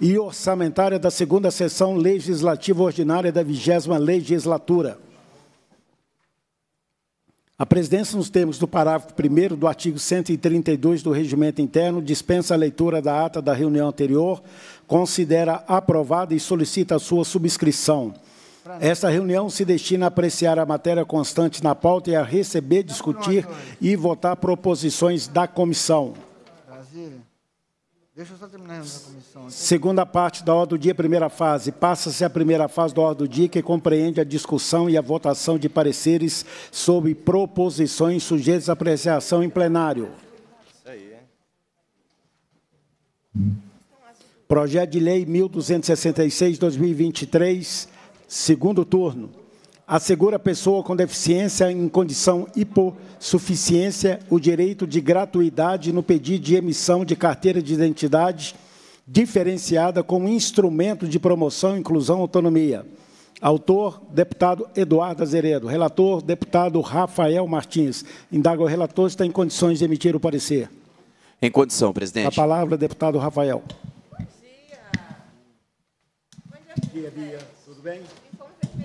e orçamentária da segunda sessão legislativa ordinária da vigésima legislatura. A presidência, nos termos do parágrafo 1 do artigo 132 do Regimento Interno, dispensa a leitura da ata da reunião anterior, considera aprovada e solicita a sua subscrição. Esta reunião se destina a apreciar a matéria constante na pauta e a receber, discutir e votar proposições da comissão. Brasília. Deixa eu só terminar essa comissão. Segunda parte da ordem do dia, primeira fase. Passa-se a primeira fase da ordem do dia, que compreende a discussão e a votação de pareceres sobre proposições sujeitas à apreciação em plenário. Isso aí, Projeto de Lei 1266, 2023, segundo turno assegura à pessoa com deficiência em condição hipossuficiência o direito de gratuidade no pedido de emissão de carteira de identidade diferenciada como instrumento de promoção, inclusão e autonomia. Autor, deputado Eduardo Azeredo. Relator, deputado Rafael Martins. Indaga o relator se está em condições de emitir o parecer. Em condição, presidente. A palavra, deputado Rafael. Bom dia. Bom dia, Bia. Tudo bem? Me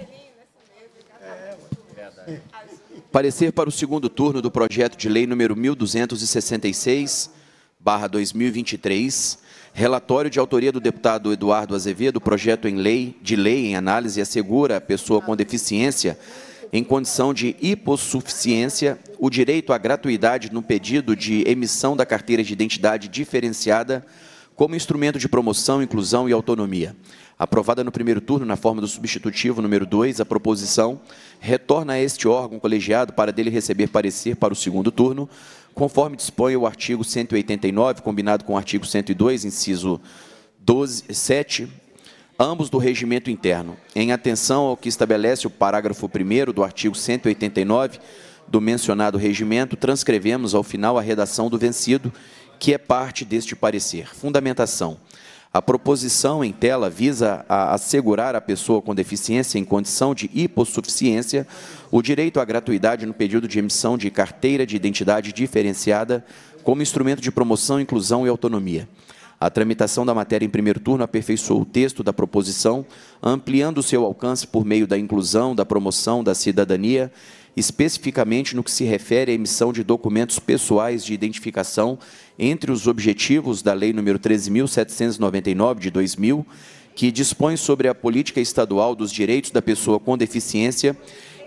Parecer para o segundo turno do projeto de lei número 1266/2023, relatório de autoria do deputado Eduardo Azevedo, projeto em lei de lei em análise assegura à pessoa com deficiência em condição de hipossuficiência o direito à gratuidade no pedido de emissão da carteira de identidade diferenciada como instrumento de promoção, inclusão e autonomia. Aprovada no primeiro turno, na forma do substitutivo número 2, a proposição retorna a este órgão colegiado para dele receber parecer para o segundo turno, conforme dispõe o artigo 189, combinado com o artigo 102, inciso 12, 7, ambos do regimento interno, em atenção ao que estabelece o parágrafo 1 do artigo 189 do mencionado regimento, transcrevemos ao final a redação do vencido, que é parte deste parecer. Fundamentação. A proposição em tela visa a assegurar à pessoa com deficiência em condição de hipossuficiência o direito à gratuidade no período de emissão de carteira de identidade diferenciada como instrumento de promoção, inclusão e autonomia. A tramitação da matéria em primeiro turno aperfeiçoou o texto da proposição, ampliando seu alcance por meio da inclusão, da promoção, da cidadania especificamente no que se refere à emissão de documentos pessoais de identificação entre os objetivos da Lei nº 13.799, de 2000, que dispõe sobre a política estadual dos direitos da pessoa com deficiência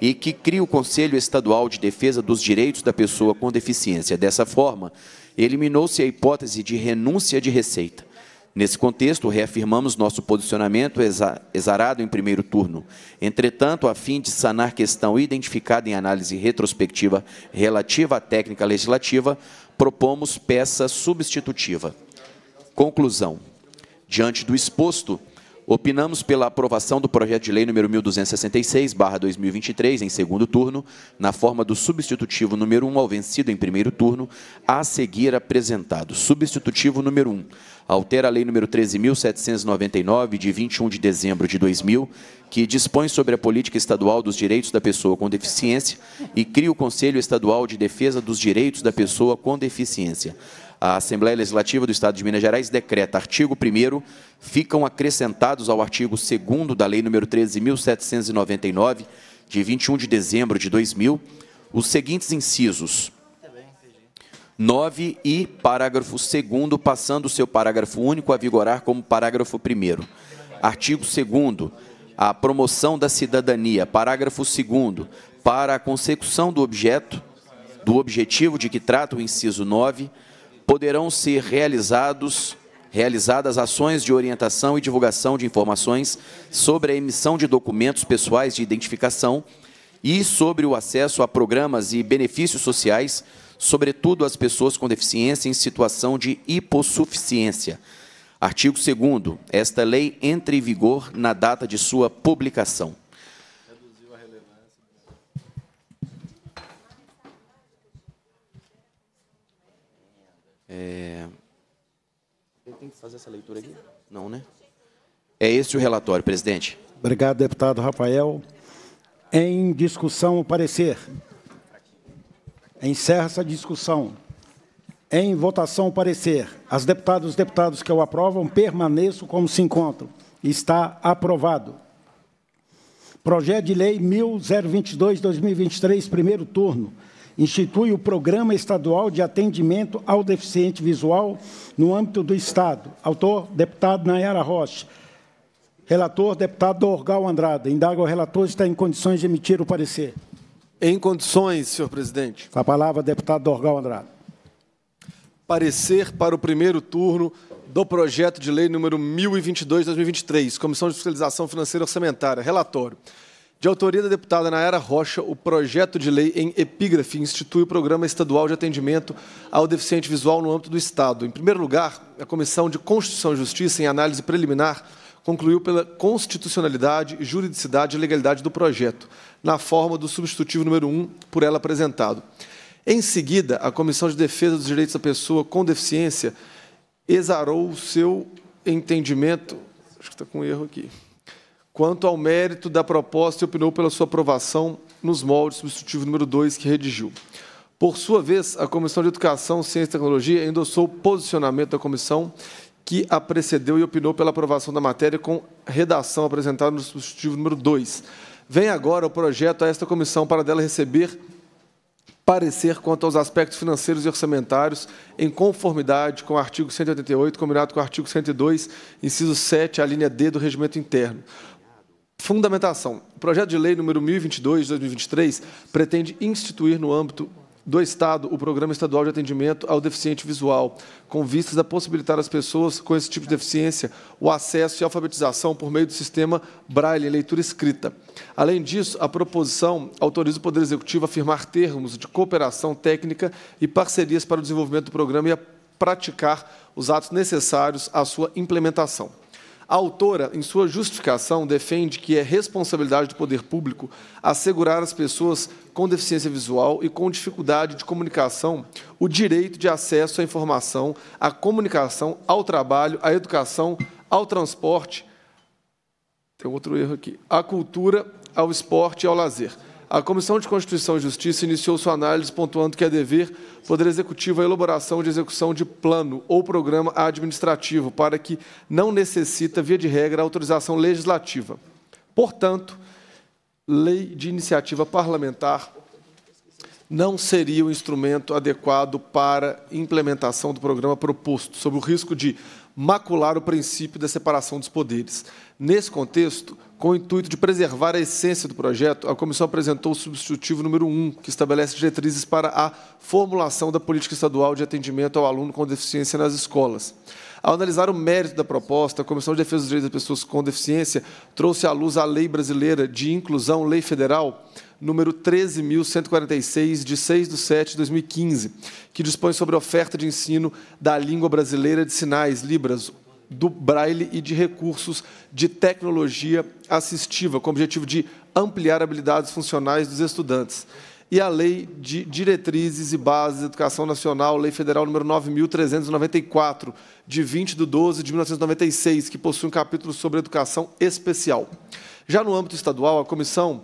e que cria o Conselho Estadual de Defesa dos Direitos da Pessoa com Deficiência. Dessa forma, eliminou-se a hipótese de renúncia de receita. Nesse contexto, reafirmamos nosso posicionamento exarado em primeiro turno. Entretanto, a fim de sanar questão identificada em análise retrospectiva relativa à técnica legislativa, propomos peça substitutiva. Conclusão. Diante do exposto, Opinamos pela aprovação do projeto de lei número 1266/2023 em segundo turno, na forma do substitutivo número 1 ao vencido em primeiro turno, a seguir apresentado. Substitutivo número 1 altera a Lei nº 13.799, de 21 de dezembro de 2000, que dispõe sobre a política estadual dos direitos da pessoa com deficiência e cria o Conselho Estadual de Defesa dos Direitos da Pessoa com Deficiência a Assembleia Legislativa do Estado de Minas Gerais decreta artigo 1 ficam acrescentados ao artigo 2 da Lei nº 13.799, de 21 de dezembro de 2000, os seguintes incisos. 9 e parágrafo 2 passando o seu parágrafo único a vigorar como parágrafo 1 Artigo 2 a promoção da cidadania, parágrafo 2 para a consecução do objeto, do objetivo de que trata o inciso 9, poderão ser realizados realizadas ações de orientação e divulgação de informações sobre a emissão de documentos pessoais de identificação e sobre o acesso a programas e benefícios sociais, sobretudo às pessoas com deficiência em situação de hipossuficiência. Artigo 2 Esta lei entra em vigor na data de sua publicação. É... Tem que fazer essa leitura aqui? Não, né? É esse o relatório, presidente. Obrigado, deputado Rafael. Em discussão, o parecer. Encerra essa discussão. Em votação, o parecer. As deputadas e os deputados que o aprovam permaneçam como se encontram. Está aprovado. Projeto de Lei 1022-2023, primeiro turno institui o Programa Estadual de Atendimento ao Deficiente Visual no âmbito do Estado. Autor, deputado Nayara Rocha. Relator, deputado Orgal Andrada. Indaga o relator se está em condições de emitir o parecer. Em condições, senhor presidente. A palavra, deputado Dorgal Andrada. Parecer para o primeiro turno do projeto de lei número 1022-2023, Comissão de Fiscalização Financeira Orçamentária. Relatório. De autoria da deputada Nayara Rocha, o projeto de lei em epígrafe institui o Programa Estadual de Atendimento ao Deficiente Visual no âmbito do Estado. Em primeiro lugar, a Comissão de Constituição e Justiça, em análise preliminar, concluiu pela constitucionalidade, juridicidade e legalidade do projeto, na forma do substitutivo número 1 por ela apresentado. Em seguida, a Comissão de Defesa dos Direitos da Pessoa com Deficiência exarou o seu entendimento. Acho que está com um erro aqui quanto ao mérito da proposta e opinou pela sua aprovação nos moldes substitutivo número 2 que redigiu. Por sua vez, a Comissão de Educação, Ciência e Tecnologia endossou o posicionamento da comissão que a precedeu e opinou pela aprovação da matéria com redação apresentada no substitutivo número 2. Vem agora o projeto a esta comissão para dela receber parecer quanto aos aspectos financeiros e orçamentários em conformidade com o artigo 188, combinado com o artigo 102, inciso 7, a linha D do Regimento Interno. Fundamentação. O projeto de lei número 1022 de 2023 pretende instituir no âmbito do Estado o Programa Estadual de Atendimento ao Deficiente Visual, com vistas a possibilitar às pessoas com esse tipo de deficiência o acesso e alfabetização por meio do sistema Braille, leitura escrita. Além disso, a proposição autoriza o Poder Executivo a firmar termos de cooperação técnica e parcerias para o desenvolvimento do programa e a praticar os atos necessários à sua implementação. A autora, em sua justificação, defende que é responsabilidade do poder público assegurar às pessoas com deficiência visual e com dificuldade de comunicação o direito de acesso à informação, à comunicação, ao trabalho, à educação, ao transporte, tem outro erro aqui, à cultura, ao esporte e ao lazer a Comissão de Constituição e Justiça iniciou sua análise pontuando que é dever Poder Executivo a elaboração de execução de plano ou programa administrativo, para que não necessita, via de regra, autorização legislativa. Portanto, lei de iniciativa parlamentar não seria o um instrumento adequado para implementação do programa proposto, sob o risco de macular o princípio da separação dos poderes. Nesse contexto, com o intuito de preservar a essência do projeto, a comissão apresentou o substitutivo número 1, que estabelece diretrizes para a formulação da política estadual de atendimento ao aluno com deficiência nas escolas. Ao analisar o mérito da proposta, a Comissão de Defesa dos Direitos das Pessoas com Deficiência trouxe à luz a Lei Brasileira de Inclusão, Lei Federal, número 13.146, de 6 de 7 de 2015, que dispõe sobre a oferta de ensino da língua brasileira de sinais, Libras, do braille e de recursos de tecnologia assistiva, com o objetivo de ampliar habilidades funcionais dos estudantes. E a Lei de Diretrizes e Bases da Educação Nacional, Lei Federal número 9.394, de 20 de 12 de 1996, que possui um capítulo sobre educação especial. Já no âmbito estadual, a comissão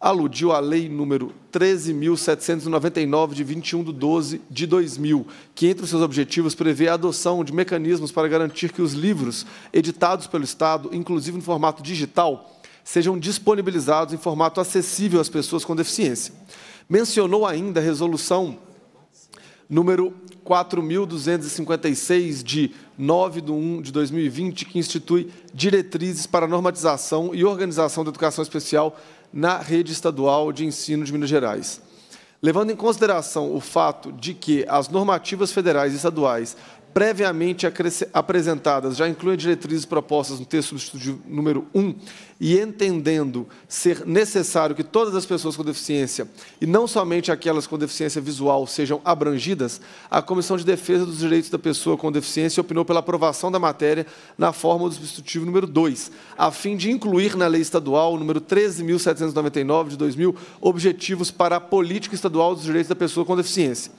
aludiu à lei número 13.799, de 21 de 12 de 2000, que, entre os seus objetivos, prevê a adoção de mecanismos para garantir que os livros editados pelo Estado, inclusive no formato digital, sejam disponibilizados em formato acessível às pessoas com deficiência. Mencionou ainda a resolução número 4.256, de 9 de 1 de 2020, que institui diretrizes para a normatização e organização da educação especial na rede estadual de ensino de Minas Gerais. Levando em consideração o fato de que as normativas federais e estaduais previamente apresentadas já incluem diretrizes propostas no texto substitutivo número 1 e entendendo ser necessário que todas as pessoas com deficiência, e não somente aquelas com deficiência visual, sejam abrangidas, a Comissão de Defesa dos Direitos da Pessoa com Deficiência opinou pela aprovação da matéria na forma do substitutivo número 2, a fim de incluir na lei estadual número 13.799 de 2000 objetivos para a política estadual dos direitos da pessoa com deficiência.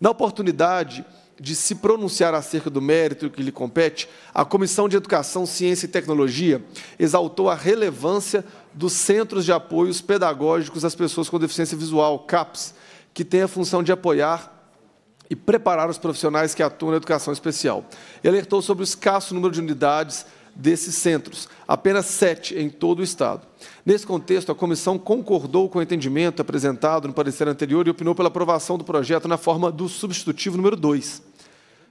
Na oportunidade, de se pronunciar acerca do mérito que lhe compete, a Comissão de Educação, Ciência e Tecnologia exaltou a relevância dos Centros de Apoios Pedagógicos às Pessoas com Deficiência Visual, CAPS, que tem a função de apoiar e preparar os profissionais que atuam na educação especial. E alertou sobre o escasso número de unidades desses centros, apenas sete em todo o Estado. Nesse contexto, a comissão concordou com o entendimento apresentado no parecer anterior e opinou pela aprovação do projeto na forma do substitutivo número 2.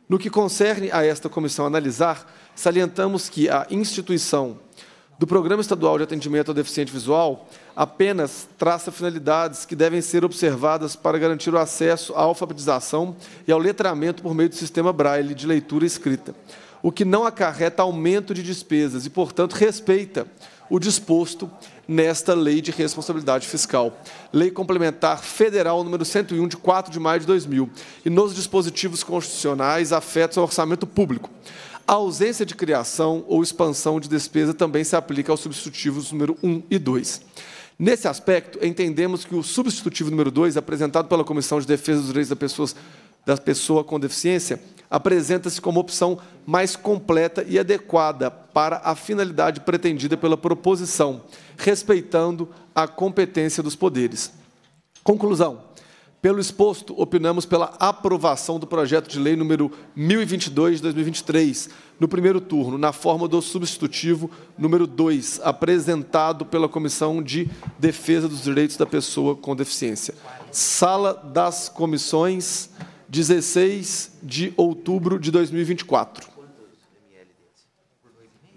No que concerne a esta comissão analisar, salientamos que a instituição do Programa Estadual de Atendimento ao Deficiente Visual apenas traça finalidades que devem ser observadas para garantir o acesso à alfabetização e ao letramento por meio do sistema Braille de leitura e escrita o que não acarreta aumento de despesas e, portanto, respeita o disposto nesta Lei de Responsabilidade Fiscal. Lei Complementar Federal número 101, de 4 de maio de 2000, e nos dispositivos constitucionais afetos ao orçamento público. A ausência de criação ou expansão de despesa também se aplica aos substitutivos número 1 e 2. Nesse aspecto, entendemos que o substitutivo número 2, apresentado pela Comissão de Defesa dos Direitos das Pessoas da pessoa com deficiência apresenta-se como opção mais completa e adequada para a finalidade pretendida pela proposição, respeitando a competência dos poderes. Conclusão. Pelo exposto, opinamos pela aprovação do projeto de lei número 1022 de 2023, no primeiro turno, na forma do substitutivo número 2, apresentado pela Comissão de Defesa dos Direitos da Pessoa com Deficiência. Sala das Comissões 16 de outubro de 2024.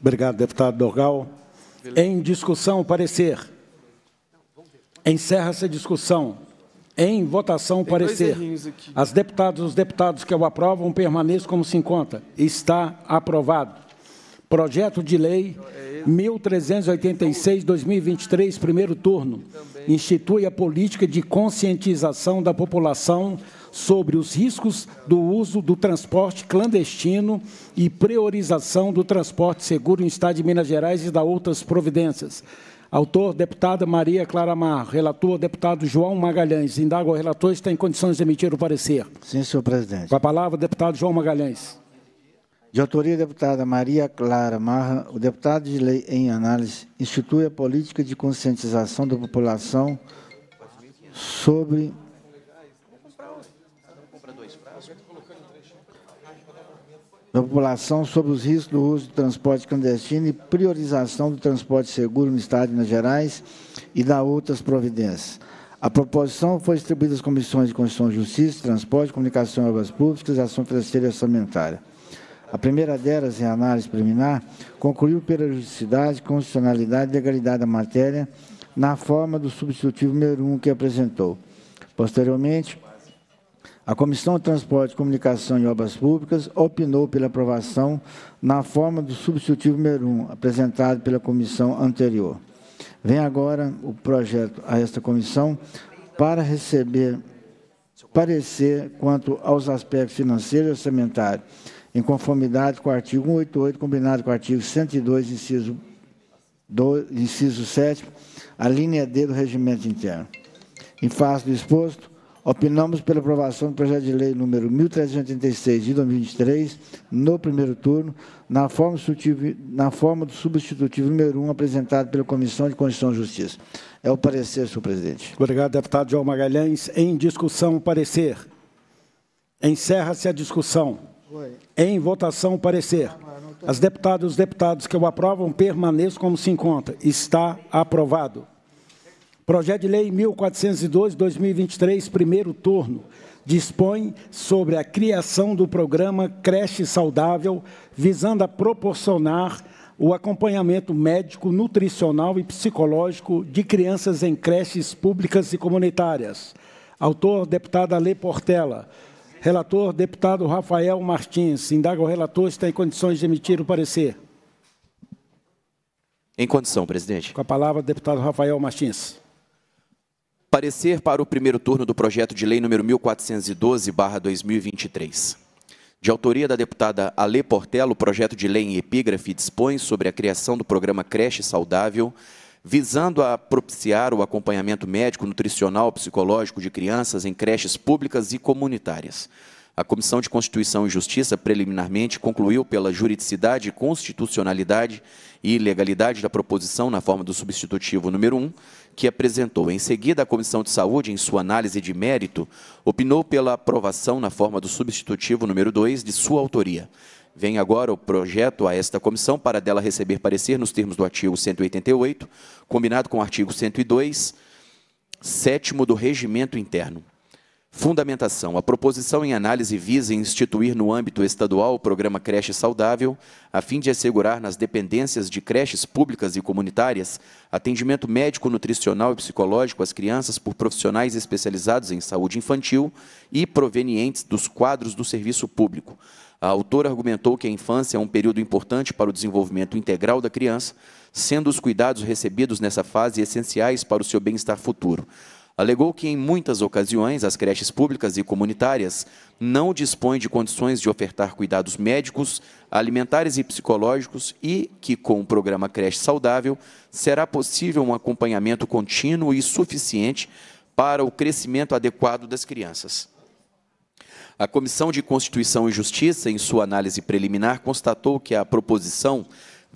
Obrigado, deputado Dorgal. Em discussão, parecer. Encerra-se a discussão. Em votação, Tem parecer. As deputadas e os deputados que o aprovam permaneçam como se encontra. Está aprovado. Projeto de Lei 1386-2023, primeiro turno, institui a política de conscientização da população sobre os riscos do uso do transporte clandestino e priorização do transporte seguro no Estado de Minas Gerais e da outras providências. Autor, deputada Maria Clara Mar. Relator, deputado João Magalhães. Indago ao relator está em condições de emitir o parecer. Sim, senhor presidente. Com a palavra, deputado João Magalhães. De autoria deputada Maria Clara Marra, o deputado de lei em análise institui a política de conscientização da população sobre da população sobre os riscos do uso do transporte clandestino e priorização do transporte seguro no Estado de Minas Gerais e da outras providências. A proposição foi distribuída às comissões de Constituição e Justiça, Transporte, Comunicação e Obras Públicas e Ação Financeira e Orçamentária. A primeira delas, em análise preliminar, concluiu pela juridicidade, constitucionalidade e legalidade da matéria na forma do substitutivo número 1 um que apresentou. Posteriormente, a Comissão de Transporte, Comunicação e Obras Públicas opinou pela aprovação na forma do substitutivo número 1, apresentado pela comissão anterior. Vem agora o projeto a esta comissão para receber parecer quanto aos aspectos financeiros e orçamentários, em conformidade com o artigo 188, combinado com o artigo 102, inciso, 2, inciso 7, a linha D do regimento interno. Em face do exposto, Opinamos pela aprovação do projeto de lei número 1386 de 2023, no primeiro turno, na forma, na forma do substitutivo número 1 apresentado pela Comissão de Constituição e Justiça. É o parecer, senhor presidente. Obrigado, deputado João Magalhães. Em discussão, o parecer. Encerra-se a discussão. Oi. Em votação, o parecer. Ah, As deputadas e os deputados que o aprovam permaneçam como se encontra. Está aprovado. Projeto de Lei 1402-2023, primeiro turno, dispõe sobre a criação do programa Creche Saudável, visando a proporcionar o acompanhamento médico, nutricional e psicológico de crianças em creches públicas e comunitárias. Autor, deputada Lê Portela. Relator, deputado Rafael Martins. Indaga o relator se em condições de emitir o parecer. Em condição, presidente. Com a palavra, deputado Rafael Martins. Parecer para o primeiro turno do projeto de lei número 1412/2023. De autoria da deputada Ale Portela, o projeto de lei em epígrafe dispõe sobre a criação do programa Creche Saudável, visando a propiciar o acompanhamento médico, nutricional, psicológico de crianças em creches públicas e comunitárias. A Comissão de Constituição e Justiça, preliminarmente, concluiu pela juridicidade, constitucionalidade e legalidade da proposição na forma do substitutivo número 1, que apresentou. Em seguida, a Comissão de Saúde, em sua análise de mérito, opinou pela aprovação na forma do substitutivo número 2 de sua autoria. Vem agora o projeto a esta comissão para dela receber parecer nos termos do artigo 188, combinado com o artigo 102, sétimo do regimento interno. Fundamentação. A proposição em análise visa instituir no âmbito estadual o programa Creche Saudável, a fim de assegurar nas dependências de creches públicas e comunitárias atendimento médico, nutricional e psicológico às crianças por profissionais especializados em saúde infantil e provenientes dos quadros do serviço público. A autora argumentou que a infância é um período importante para o desenvolvimento integral da criança, sendo os cuidados recebidos nessa fase essenciais para o seu bem-estar futuro. Alegou que, em muitas ocasiões, as creches públicas e comunitárias não dispõem de condições de ofertar cuidados médicos, alimentares e psicológicos e que, com o programa Creche Saudável, será possível um acompanhamento contínuo e suficiente para o crescimento adequado das crianças. A Comissão de Constituição e Justiça, em sua análise preliminar, constatou que a proposição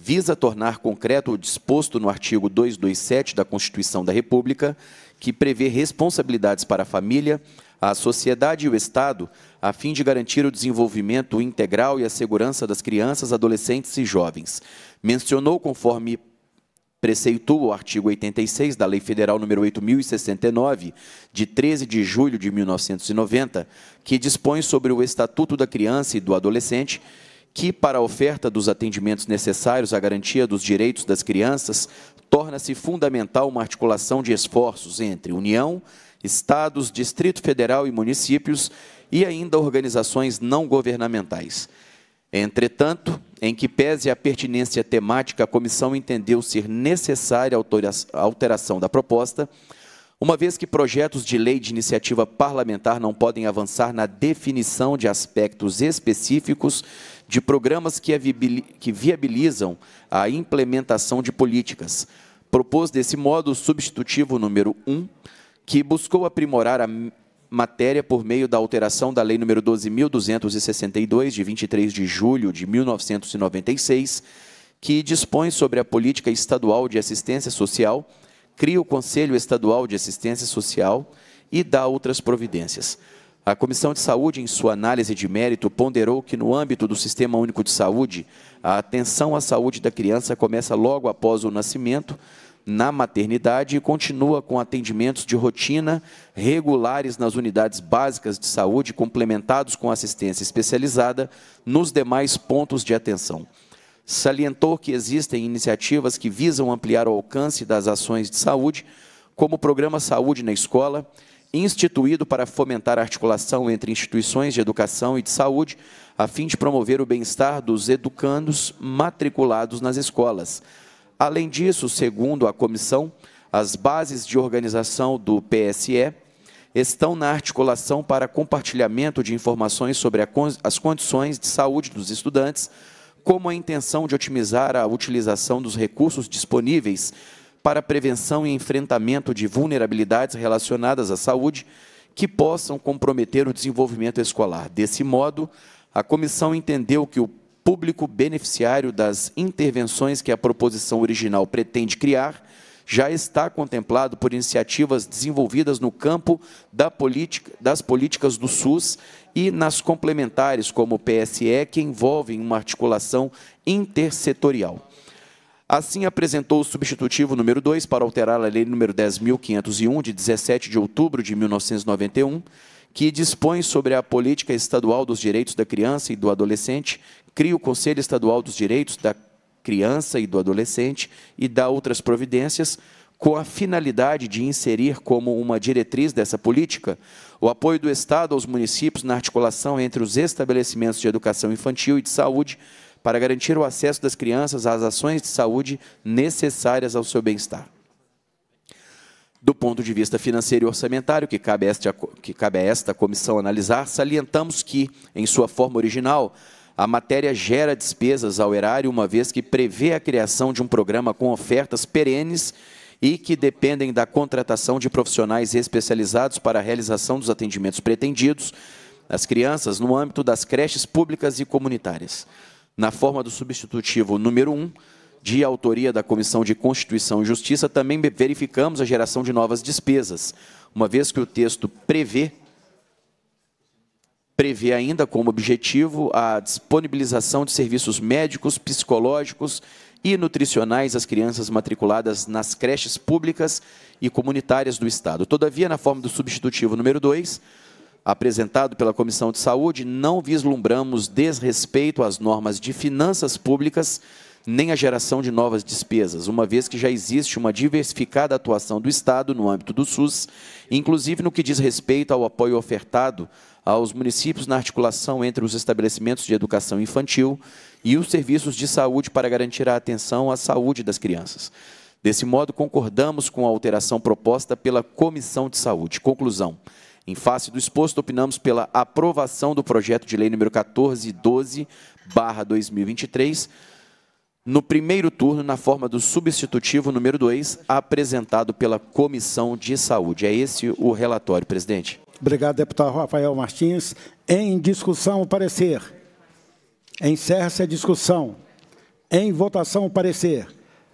visa tornar concreto o disposto no artigo 227 da Constituição da República, que prevê responsabilidades para a família, a sociedade e o Estado, a fim de garantir o desenvolvimento integral e a segurança das crianças, adolescentes e jovens. Mencionou, conforme preceitua o artigo 86 da Lei Federal nº 8069, de 13 de julho de 1990, que dispõe sobre o Estatuto da Criança e do Adolescente que, para a oferta dos atendimentos necessários à garantia dos direitos das crianças, torna-se fundamental uma articulação de esforços entre União, Estados, Distrito Federal e municípios e ainda organizações não governamentais. Entretanto, em que pese a pertinência temática, a comissão entendeu ser necessária a alteração da proposta, uma vez que projetos de lei de iniciativa parlamentar não podem avançar na definição de aspectos específicos de programas que viabilizam a implementação de políticas. Propôs desse modo o substitutivo número 1, que buscou aprimorar a matéria por meio da alteração da Lei nº 12.262, de 23 de julho de 1996, que dispõe sobre a política estadual de assistência social, cria o Conselho Estadual de Assistência Social e dá outras providências. A Comissão de Saúde, em sua análise de mérito, ponderou que, no âmbito do Sistema Único de Saúde, a atenção à saúde da criança começa logo após o nascimento, na maternidade e continua com atendimentos de rotina regulares nas unidades básicas de saúde, complementados com assistência especializada nos demais pontos de atenção. Salientou que existem iniciativas que visam ampliar o alcance das ações de saúde, como o Programa Saúde na Escola, instituído para fomentar a articulação entre instituições de educação e de saúde, a fim de promover o bem-estar dos educandos matriculados nas escolas. Além disso, segundo a comissão, as bases de organização do PSE estão na articulação para compartilhamento de informações sobre as condições de saúde dos estudantes, como a intenção de otimizar a utilização dos recursos disponíveis para prevenção e enfrentamento de vulnerabilidades relacionadas à saúde que possam comprometer o desenvolvimento escolar. Desse modo, a comissão entendeu que o público beneficiário das intervenções que a proposição original pretende criar já está contemplado por iniciativas desenvolvidas no campo da política, das políticas do SUS e nas complementares, como o PSE, que envolvem uma articulação intersetorial. Assim, apresentou o substitutivo número 2 para alterar a lei número 10.501, de 17 de outubro de 1991, que dispõe sobre a política estadual dos direitos da criança e do adolescente, cria o Conselho Estadual dos Direitos da Criança e do Adolescente e dá outras providências com a finalidade de inserir como uma diretriz dessa política o apoio do Estado aos municípios na articulação entre os estabelecimentos de educação infantil e de saúde para garantir o acesso das crianças às ações de saúde necessárias ao seu bem-estar. Do ponto de vista financeiro e orçamentário, que cabe, este, que cabe a esta comissão analisar, salientamos que, em sua forma original, a matéria gera despesas ao erário, uma vez que prevê a criação de um programa com ofertas perenes e que dependem da contratação de profissionais especializados para a realização dos atendimentos pretendidos às crianças no âmbito das creches públicas e comunitárias na forma do substitutivo número 1, de autoria da Comissão de Constituição e Justiça, também verificamos a geração de novas despesas, uma vez que o texto prevê prevê ainda como objetivo a disponibilização de serviços médicos, psicológicos e nutricionais às crianças matriculadas nas creches públicas e comunitárias do Estado. Todavia, na forma do substitutivo número 2, apresentado pela Comissão de Saúde, não vislumbramos desrespeito às normas de finanças públicas nem a geração de novas despesas, uma vez que já existe uma diversificada atuação do Estado no âmbito do SUS, inclusive no que diz respeito ao apoio ofertado aos municípios na articulação entre os estabelecimentos de educação infantil e os serviços de saúde para garantir a atenção à saúde das crianças. Desse modo, concordamos com a alteração proposta pela Comissão de Saúde. Conclusão. Em face do exposto, opinamos pela aprovação do projeto de lei número 1412/2023 no primeiro turno na forma do substitutivo número 2, apresentado pela Comissão de Saúde. É esse o relatório, presidente. Obrigado, deputado Rafael Martins. Em discussão, o parecer. Encerra-se a discussão. Em votação, o parecer.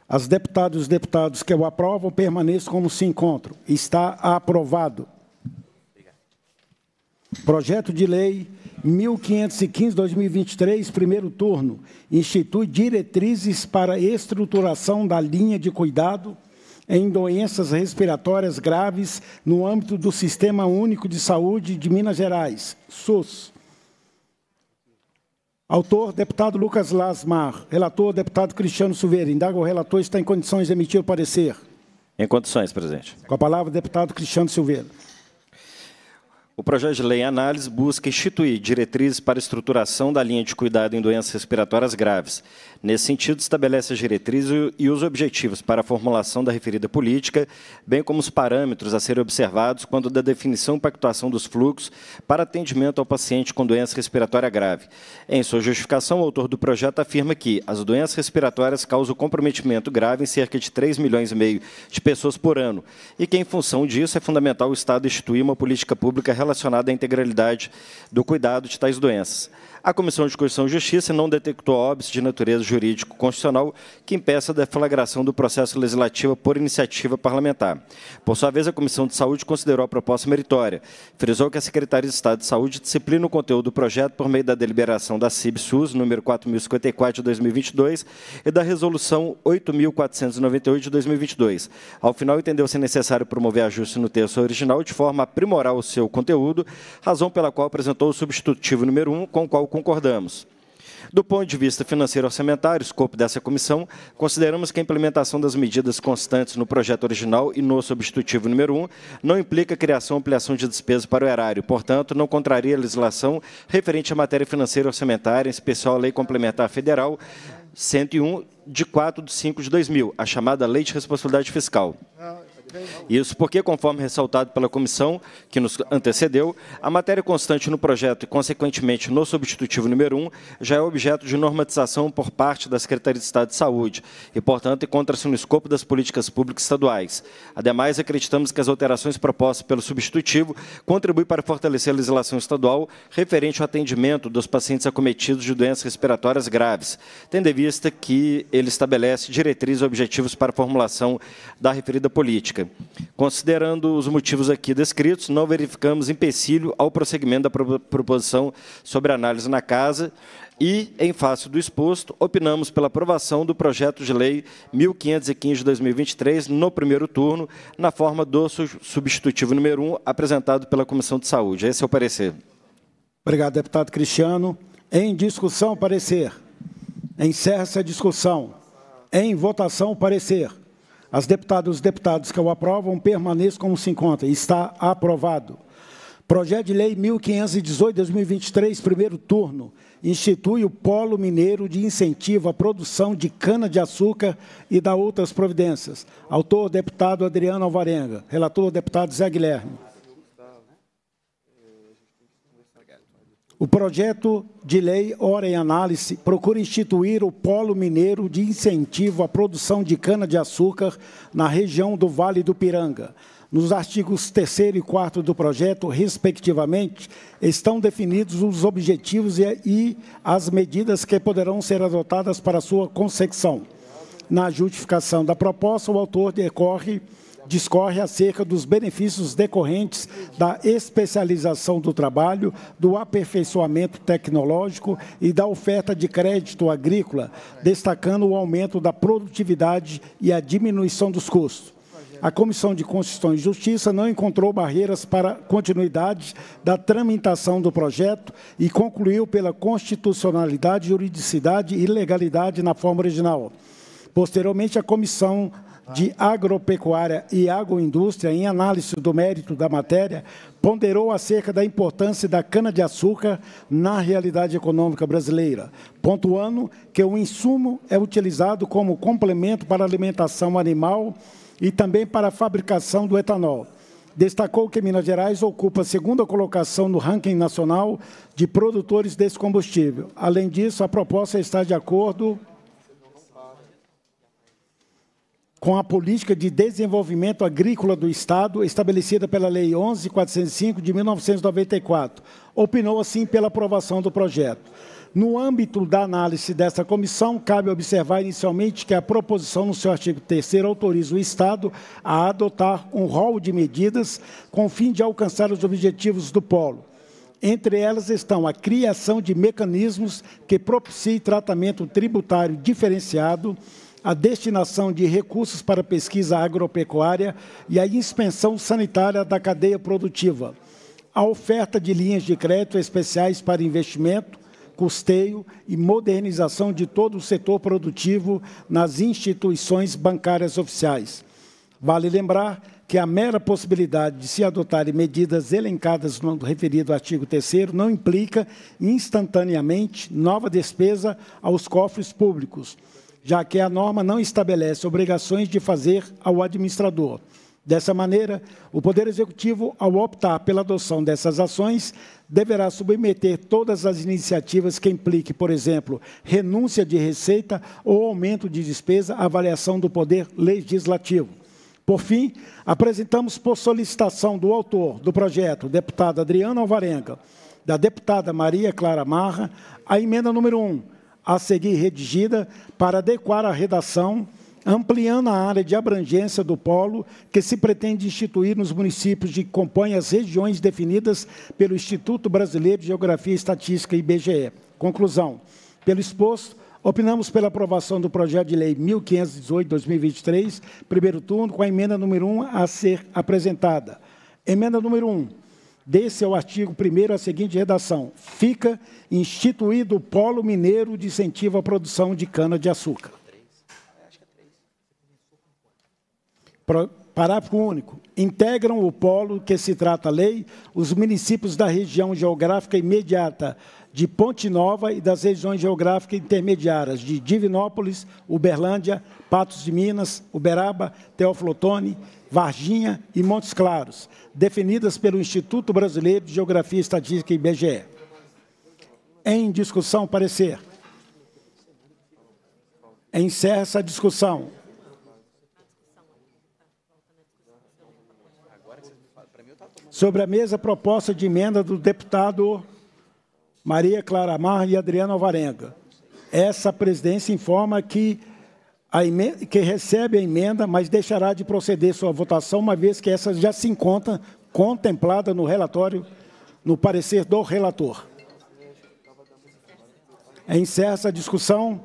As deputadas e os deputados que o aprovam permaneçam como se encontram. Está aprovado. Projeto de Lei 1515-2023, primeiro turno, institui diretrizes para estruturação da linha de cuidado em doenças respiratórias graves no âmbito do Sistema Único de Saúde de Minas Gerais, SUS. Autor, deputado Lucas Lasmar. Relator, deputado Cristiano Silveira. Indaga o relator está em condições de emitir o parecer. Em condições, presidente. Com a palavra, deputado Cristiano Silveira. O projeto de lei em análise busca instituir diretrizes para a estruturação da linha de cuidado em doenças respiratórias graves. Nesse sentido, estabelece as diretrizes e os objetivos para a formulação da referida política, bem como os parâmetros a serem observados quando da definição e pactuação dos fluxos para atendimento ao paciente com doença respiratória grave. Em sua justificação, o autor do projeto afirma que as doenças respiratórias causam comprometimento grave em cerca de 3 milhões e meio de pessoas por ano, e que, em função disso, é fundamental o Estado instituir uma política pública relacionada relacionada à integralidade do cuidado de tais doenças. A Comissão de Constituição e Justiça não detectou óbvio de natureza jurídico-constitucional que impeça a deflagração do processo legislativo por iniciativa parlamentar. Por sua vez, a Comissão de Saúde considerou a proposta meritória. Frisou que a Secretaria de Estado de Saúde disciplina o conteúdo do projeto por meio da deliberação da CIB-SUS, número 4054 de 2022, e da Resolução 8.498 de 2022. Ao final, entendeu-se necessário promover ajuste no texto original de forma a aprimorar o seu conteúdo, razão pela qual apresentou o substitutivo número 1, com o qual o concordamos. Do ponto de vista financeiro orçamentário, escopo dessa comissão, consideramos que a implementação das medidas constantes no projeto original e no substitutivo número 1 não implica criação ou ampliação de despesas para o erário, portanto, não contraria a legislação referente à matéria financeira orçamentária, em especial a Lei Complementar Federal 101, de 4 de 5 de 2000, a chamada Lei de Responsabilidade Fiscal. Isso porque, conforme ressaltado pela comissão que nos antecedeu, a matéria constante no projeto e, consequentemente, no substitutivo número 1, já é objeto de normatização por parte da Secretaria de Estado de Saúde e, portanto, encontra-se no escopo das políticas públicas estaduais. Ademais, acreditamos que as alterações propostas pelo substitutivo contribuem para fortalecer a legislação estadual referente ao atendimento dos pacientes acometidos de doenças respiratórias graves, tendo em vista que ele estabelece diretrizes e objetivos para a formulação da referida política. Considerando os motivos aqui descritos, não verificamos empecilho ao prosseguimento da proposição sobre análise na Casa e, em face do exposto, opinamos pela aprovação do projeto de lei 1515 de 2023 no primeiro turno, na forma do substitutivo número 1 apresentado pela Comissão de Saúde. Esse é o parecer. Obrigado, deputado Cristiano. Em discussão, parecer. Encerra-se a discussão. Em votação, parecer. As deputadas e os deputados que o aprovam permaneçam como se encontra. Está aprovado. Projeto de Lei 1518-2023, primeiro turno, institui o Polo Mineiro de Incentivo à Produção de Cana-de-Açúcar e da outras providências. Autor, deputado Adriano Alvarenga. Relator, deputado Zé Guilherme. O projeto de lei ora em análise procura instituir o Polo Mineiro de incentivo à produção de cana-de-açúcar na região do Vale do Piranga. Nos artigos 3 e 4 do projeto, respectivamente, estão definidos os objetivos e as medidas que poderão ser adotadas para sua consecução. Na justificação da proposta, o autor decorre discorre acerca dos benefícios decorrentes da especialização do trabalho, do aperfeiçoamento tecnológico e da oferta de crédito agrícola, destacando o aumento da produtividade e a diminuição dos custos. A Comissão de Constituição e Justiça não encontrou barreiras para continuidade da tramitação do projeto e concluiu pela constitucionalidade, juridicidade e legalidade na forma original. Posteriormente, a comissão de Agropecuária e Agroindústria, em análise do mérito da matéria, ponderou acerca da importância da cana-de-açúcar na realidade econômica brasileira, pontuando que o insumo é utilizado como complemento para a alimentação animal e também para a fabricação do etanol destacou que Minas Gerais ocupa a segunda colocação no ranking nacional de produtores desse combustível. Além disso, a proposta está de acordo com a política de desenvolvimento agrícola do Estado, estabelecida pela Lei 11.405 de 1994. Opinou assim pela aprovação do projeto. No âmbito da análise desta comissão, cabe observar inicialmente que a proposição, no seu artigo 3 autoriza o Estado a adotar um rol de medidas com o fim de alcançar os objetivos do polo. Entre elas estão a criação de mecanismos que propiciem tratamento tributário diferenciado, a destinação de recursos para pesquisa agropecuária e a inspeção sanitária da cadeia produtiva, a oferta de linhas de crédito especiais para investimento, custeio e modernização de todo o setor produtivo nas instituições bancárias oficiais. Vale lembrar que a mera possibilidade de se adotarem medidas elencadas no referido artigo 3 não implica instantaneamente nova despesa aos cofres públicos já que a norma não estabelece obrigações de fazer ao administrador. Dessa maneira, o Poder Executivo, ao optar pela adoção dessas ações, deverá submeter todas as iniciativas que implique, por exemplo, renúncia de receita ou aumento de despesa à avaliação do Poder Legislativo. Por fim, apresentamos por solicitação do autor do projeto, deputada Adriana Alvarenga, da deputada Maria Clara Marra, a emenda número 1, a seguir redigida para adequar a redação, ampliando a área de abrangência do polo que se pretende instituir nos municípios que compõem as regiões definidas pelo Instituto Brasileiro de Geografia e Estatística, IBGE. Conclusão. Pelo exposto, Opinamos pela aprovação do projeto de lei 1518-2023, primeiro turno, com a emenda número 1 a ser apresentada. Emenda número 1 desse ao artigo 1 a seguinte redação: Fica instituído o Polo Mineiro de Incentivo à Produção de Cana-de-Açúcar. Parágrafo único. Integram o polo que se trata a lei os municípios da região geográfica imediata de Ponte Nova e das regiões geográficas intermediárias de Divinópolis, Uberlândia, Patos de Minas, Uberaba, Teoflotone, Varginha e Montes Claros, definidas pelo Instituto Brasileiro de Geografia e Estatística, IBGE. Em discussão, parecer. Encerra essa discussão. Sobre a mesa, proposta de emenda do deputado Maria Clara Mar e Adriano Alvarenga. Essa presidência informa que Emenda, que recebe a emenda, mas deixará de proceder sua votação, uma vez que essa já se encontra contemplada no relatório, no parecer do relator. Encerra essa discussão.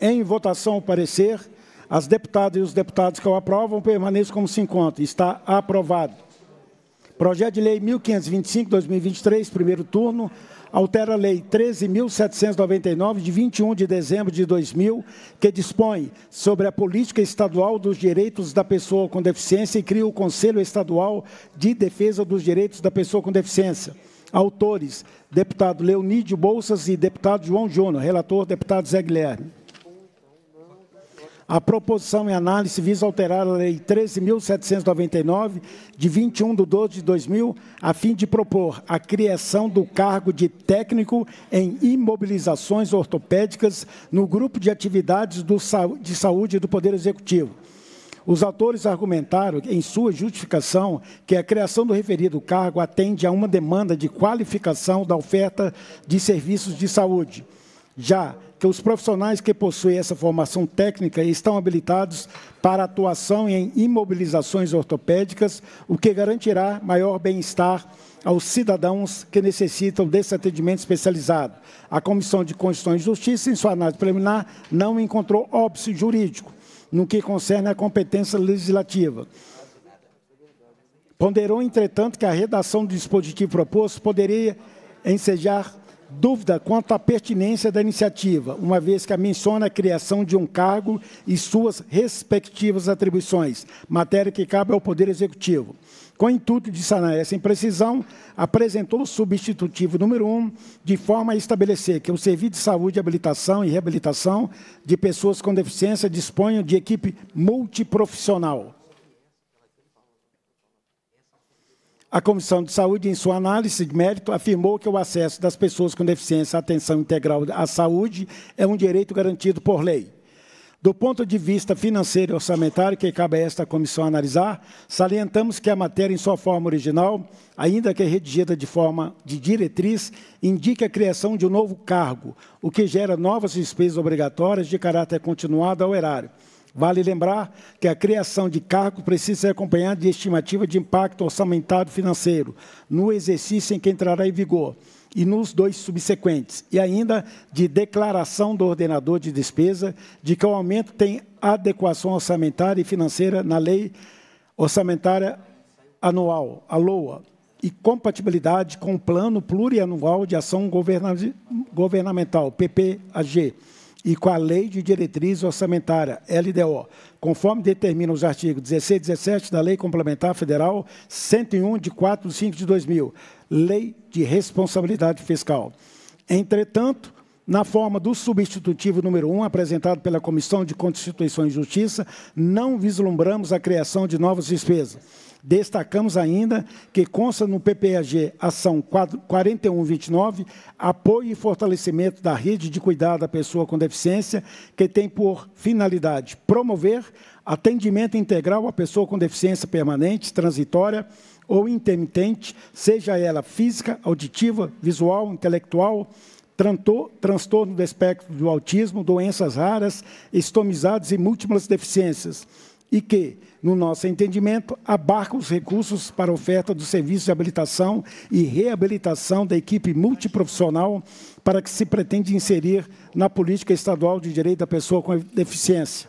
Em votação o parecer, as deputadas e os deputados que o aprovam permaneçam como se encontra. Está aprovado. Projeto de Lei 1525, 2023, primeiro turno, altera a Lei 13.799, de 21 de dezembro de 2000, que dispõe sobre a política estadual dos direitos da pessoa com deficiência e cria o Conselho Estadual de Defesa dos Direitos da Pessoa com Deficiência. Autores, deputado Leonídio Bolsas e deputado João Júnior. Relator, deputado Zé Guilherme. A proposição em análise visa alterar a Lei 13.799, de 21 de 12 de 2000, a fim de propor a criação do cargo de técnico em imobilizações ortopédicas no grupo de atividades do, de saúde do Poder Executivo. Os autores argumentaram, em sua justificação, que a criação do referido cargo atende a uma demanda de qualificação da oferta de serviços de saúde. Já que os profissionais que possuem essa formação técnica estão habilitados para atuação em imobilizações ortopédicas, o que garantirá maior bem-estar aos cidadãos que necessitam desse atendimento especializado. A Comissão de Constituição e Justiça, em sua análise preliminar, não encontrou óbice jurídico no que concerne à competência legislativa. Ponderou, entretanto, que a redação do dispositivo proposto poderia ensejar dúvida quanto à pertinência da iniciativa, uma vez que a menciona a criação de um cargo e suas respectivas atribuições, matéria que cabe ao Poder Executivo. Com o intuito de sanar essa imprecisão, apresentou o substitutivo número 1, um, de forma a estabelecer que o Serviço de Saúde, Habilitação e Reabilitação de Pessoas com Deficiência disponham de equipe multiprofissional A Comissão de Saúde, em sua análise de mérito, afirmou que o acesso das pessoas com deficiência à atenção integral à saúde é um direito garantido por lei. Do ponto de vista financeiro e orçamentário, que cabe a esta comissão analisar, salientamos que a matéria, em sua forma original, ainda que redigida de forma de diretriz, indica a criação de um novo cargo, o que gera novas despesas obrigatórias de caráter continuado ao erário. Vale lembrar que a criação de cargo precisa ser acompanhada de estimativa de impacto orçamentário financeiro no exercício em que entrará em vigor e nos dois subsequentes, e ainda de declaração do ordenador de despesa de que o aumento tem adequação orçamentária e financeira na lei orçamentária anual, a LOA, e compatibilidade com o Plano Plurianual de Ação Governamental, PPAG, e com a Lei de Diretriz Orçamentária, LDO, conforme determinam os artigos 16 e 17 da Lei Complementar Federal 101, de 4 de 5 de 2000, Lei de Responsabilidade Fiscal. Entretanto, na forma do substitutivo número 1, um, apresentado pela Comissão de Constituição e Justiça, não vislumbramos a criação de novas despesas. Destacamos ainda que consta no PPAG Ação 4129, apoio e fortalecimento da rede de cuidado à pessoa com deficiência, que tem por finalidade promover atendimento integral à pessoa com deficiência permanente, transitória, ou intermitente, seja ela física, auditiva, visual, intelectual, transtorno do espectro do autismo, doenças raras, estomizados e múltiplas deficiências, e que, no nosso entendimento, abarca os recursos para oferta do serviço de habilitação e reabilitação da equipe multiprofissional para que se pretende inserir na política estadual de direito da pessoa com deficiência.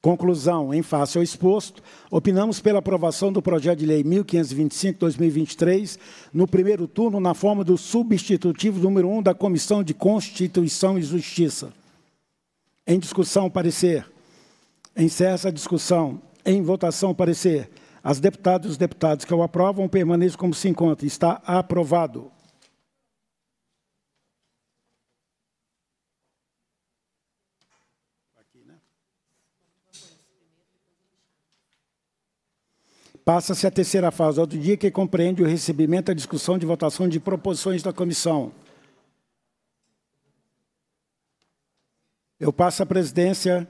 Conclusão, em face ao exposto, opinamos pela aprovação do projeto de lei 1525/2023 no primeiro turno na forma do substitutivo número 1 da Comissão de Constituição e Justiça. Em discussão, parecer. Encerra a discussão. Em votação, parecer. As deputadas e os deputados que o aprovam permaneçam como se encontram. Está aprovado. Passa-se a terceira fase, outro dia, que compreende o recebimento, a discussão de votação de proposições da comissão. Eu passo a presidência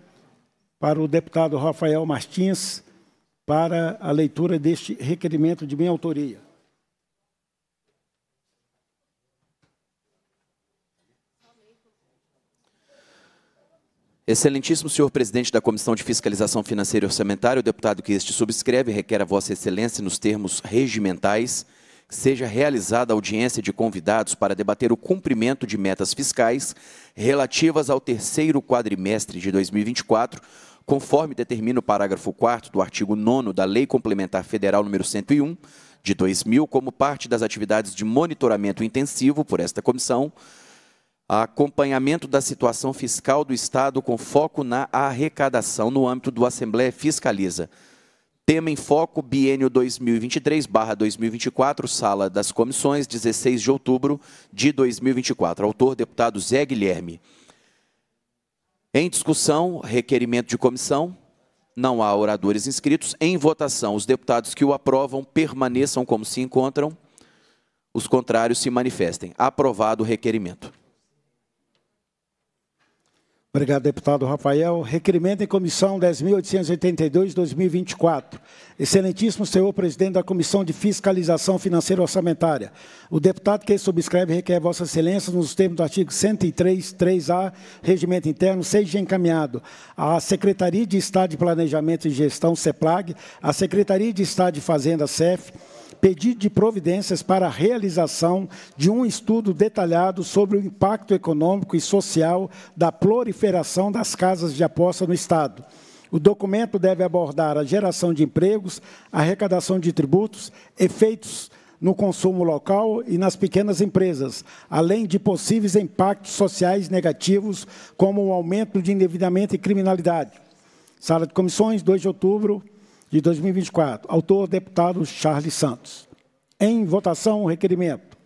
para o deputado Rafael Martins para a leitura deste requerimento de minha autoria. Excelentíssimo senhor presidente da Comissão de Fiscalização Financeira e Orçamentária, o deputado que este subscreve requer a vossa excelência nos termos regimentais que seja realizada audiência de convidados para debater o cumprimento de metas fiscais relativas ao terceiro quadrimestre de 2024, conforme determina o parágrafo 4 do artigo 9 da Lei Complementar Federal número 101 de 2000, como parte das atividades de monitoramento intensivo por esta comissão acompanhamento da situação fiscal do Estado com foco na arrecadação no âmbito do Assembleia Fiscaliza. Tema em foco, biênio 2023-2024, sala das comissões, 16 de outubro de 2024. Autor, deputado Zé Guilherme. Em discussão, requerimento de comissão. Não há oradores inscritos. Em votação, os deputados que o aprovam permaneçam como se encontram. Os contrários se manifestem. Aprovado o requerimento. Obrigado, deputado Rafael. Requerimento em comissão 10.882-2024. Excelentíssimo senhor presidente da Comissão de Fiscalização Financeira Orçamentária. O deputado que subscreve requer Vossa Excelência, nos termos do artigo 103, 3A, Regimento Interno, seja encaminhado à Secretaria de Estado de Planejamento e Gestão, CEPLAG, à Secretaria de Estado de Fazenda, CEF, pedido de providências para a realização de um estudo detalhado sobre o impacto econômico e social da proliferação das casas de aposta no Estado. O documento deve abordar a geração de empregos, a arrecadação de tributos, efeitos no consumo local e nas pequenas empresas, além de possíveis impactos sociais negativos, como o aumento de endividamento e criminalidade. Sala de Comissões, 2 de outubro, de 2024. Autor, deputado Charles Santos. Em votação, o requerimento.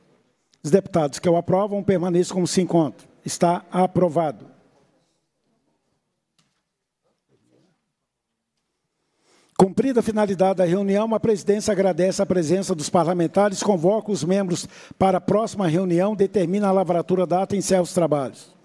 Os deputados que o aprovam permaneçam como se encontram. Está aprovado. Cumprida a finalidade da reunião, a presidência agradece a presença dos parlamentares, convoca os membros para a próxima reunião, determina a lavratura data e encerra os trabalhos.